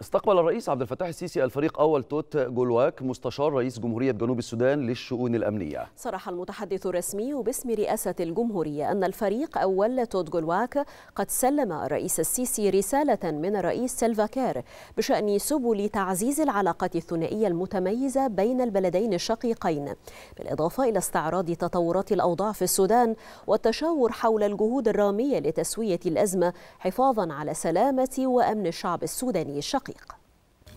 استقبل الرئيس عبد الفتاح السيسي الفريق أول توت جولواك مستشار رئيس جمهورية جنوب السودان للشؤون الأمنية صرح المتحدث الرسمي باسم رئاسة الجمهورية أن الفريق أول توت جولواك قد سلم الرئيس السيسي رسالة من الرئيس سلفاكير بشأن سبل تعزيز العلاقات الثنائية المتميزة بين البلدين الشقيقين بالإضافة إلى استعراض تطورات الأوضاع في السودان والتشاور حول الجهود الرامية لتسوية الأزمة حفاظا على سلامة وأمن الشعب السوداني الشقيق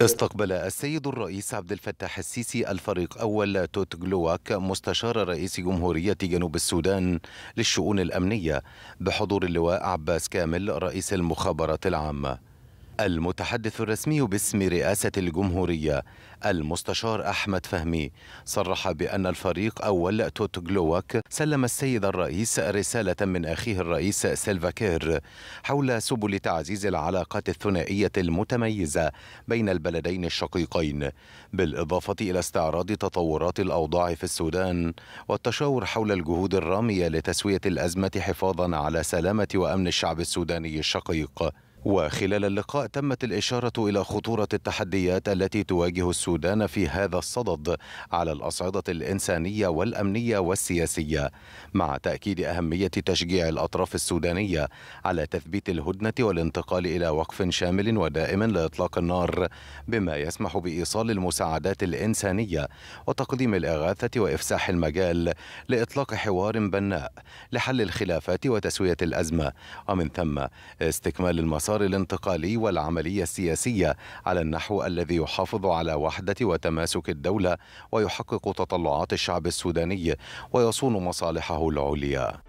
استقبل السيد الرئيس عبد الفتاح السيسي الفريق أول توت جلواك مستشار رئيس جمهورية جنوب السودان للشؤون الأمنية بحضور اللواء عباس كامل رئيس المخابرات العامة المتحدث الرسمي باسم رئاسة الجمهورية المستشار أحمد فهمي صرح بأن الفريق أول توت جلوك سلم السيد الرئيس رسالة من أخيه الرئيس سيلفا كير حول سبل تعزيز العلاقات الثنائية المتميزة بين البلدين الشقيقين بالإضافة إلى استعراض تطورات الأوضاع في السودان والتشاور حول الجهود الرامية لتسوية الأزمة حفاظا على سلامة وأمن الشعب السوداني الشقيق وخلال اللقاء تمت الإشارة إلى خطورة التحديات التي تواجه السودان في هذا الصدد على الأصعدة الإنسانية والأمنية والسياسية مع تأكيد أهمية تشجيع الأطراف السودانية على تثبيت الهدنة والانتقال إلى وقف شامل ودائم لإطلاق النار بما يسمح بإيصال المساعدات الإنسانية وتقديم الإغاثة وإفساح المجال لإطلاق حوار بناء لحل الخلافات وتسوية الأزمة ومن ثم استكمال المسار الإطار الانتقالي والعملية السياسية على النحو الذي يحافظ على وحدة وتماسك الدولة ويحقق تطلعات الشعب السوداني ويصون مصالحه العليا